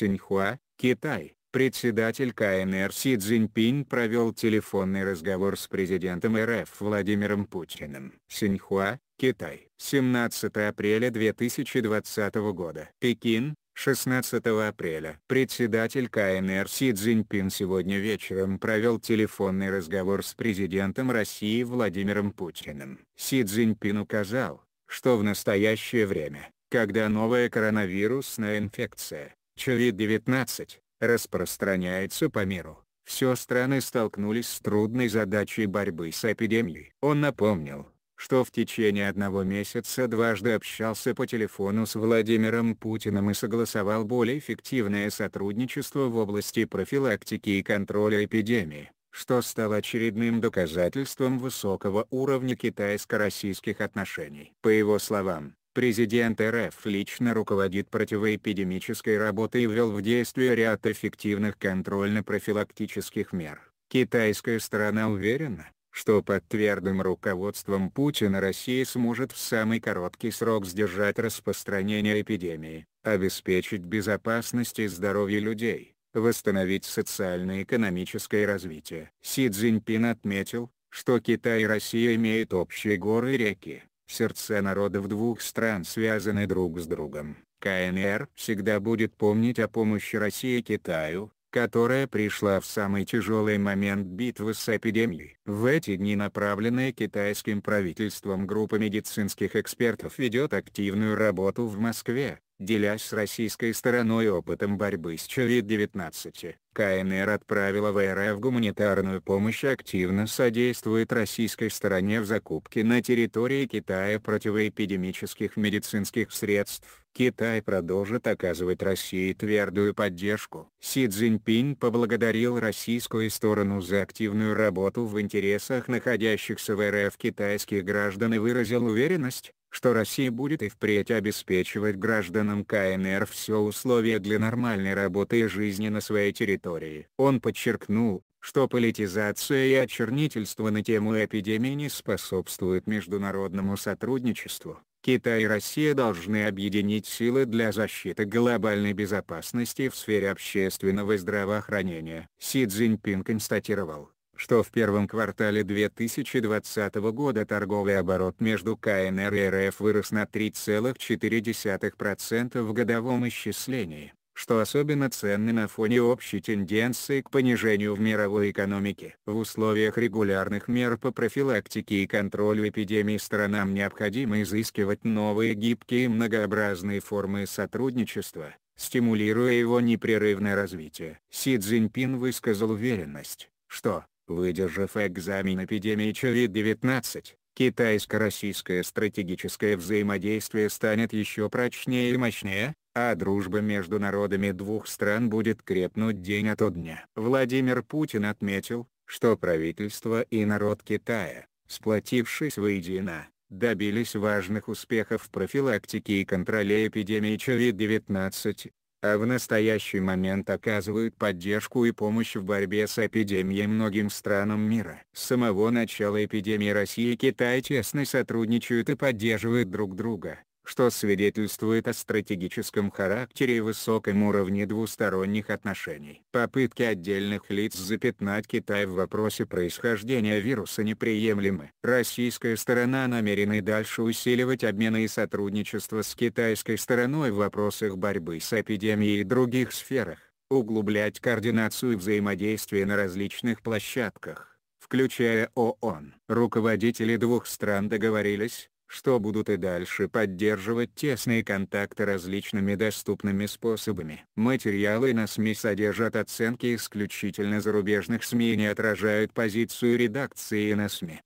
Синьхуа, Китай, председатель КНР Си Цзиньпин провел телефонный разговор с президентом РФ Владимиром Путиным. Синьхуа, Китай. 17 апреля 2020 года. Пекин, 16 апреля. Председатель КНР Си Цзиньпин сегодня вечером провел телефонный разговор с президентом России Владимиром Путиным. Си Цзиньпин указал, что в настоящее время, когда новая коронавирусная инфекция, COVID-19, распространяется по миру. Все страны столкнулись с трудной задачей борьбы с эпидемией. Он напомнил, что в течение одного месяца дважды общался по телефону с Владимиром Путиным и согласовал более эффективное сотрудничество в области профилактики и контроля эпидемии, что стало очередным доказательством высокого уровня китайско-российских отношений. По его словам, Президент РФ лично руководит противоэпидемической работой и ввел в действие ряд эффективных контрольно-профилактических мер. Китайская сторона уверена, что под твердым руководством Путина Россия сможет в самый короткий срок сдержать распространение эпидемии, обеспечить безопасность и здоровье людей, восстановить социально-экономическое развитие. Си Цзиньпин отметил, что Китай и Россия имеют общие горы и реки, Сердца народов двух стран связаны друг с другом. КНР всегда будет помнить о помощи России Китаю, которая пришла в самый тяжелый момент битвы с эпидемией. В эти дни направленная китайским правительством группа медицинских экспертов ведет активную работу в Москве, делясь с российской стороной опытом борьбы с COVID-19. КНР отправила в РФ гуманитарную помощь и активно содействует российской стороне в закупке на территории Китая противоэпидемических медицинских средств. Китай продолжит оказывать России твердую поддержку. Си Цзиньпин поблагодарил российскую сторону за активную работу в интересах находящихся в РФ китайских граждан и выразил уверенность, что Россия будет и впредь обеспечивать гражданам КНР все условия для нормальной работы и жизни на своей территории. Он подчеркнул, что политизация и очернительство на тему эпидемии не способствуют международному сотрудничеству. Китай и Россия должны объединить силы для защиты глобальной безопасности в сфере общественного здравоохранения. Си Цзиньпин констатировал, что в первом квартале 2020 года торговый оборот между КНР и РФ вырос на 3,4% в годовом исчислении, что особенно ценно на фоне общей тенденции к понижению в мировой экономике. В условиях регулярных мер по профилактике и контролю эпидемий странам необходимо изыскивать новые гибкие и многообразные формы сотрудничества, стимулируя его непрерывное развитие. Си Цзиньпин высказал уверенность, что, Выдержав экзамен эпидемии COVID-19, китайско-российское стратегическое взаимодействие станет еще прочнее и мощнее, а дружба между народами двух стран будет крепнуть день ото дня. Владимир Путин отметил, что правительство и народ Китая, сплотившись воедино, добились важных успехов в профилактике и контроле эпидемии COVID-19, а в настоящий момент оказывают поддержку и помощь в борьбе с эпидемией многим странам мира. С самого начала эпидемии Россия и Китай тесно сотрудничают и поддерживают друг друга что свидетельствует о стратегическом характере и высоком уровне двусторонних отношений. Попытки отдельных лиц запятнать Китай в вопросе происхождения вируса неприемлемы. Российская сторона намерена и дальше усиливать обмены и сотрудничество с китайской стороной в вопросах борьбы с эпидемией и других сферах, углублять координацию и взаимодействие на различных площадках включая ООН. Руководители двух стран договорились, что будут и дальше поддерживать тесные контакты различными доступными способами. Материалы на СМИ содержат оценки исключительно зарубежных СМИ и не отражают позицию редакции на СМИ.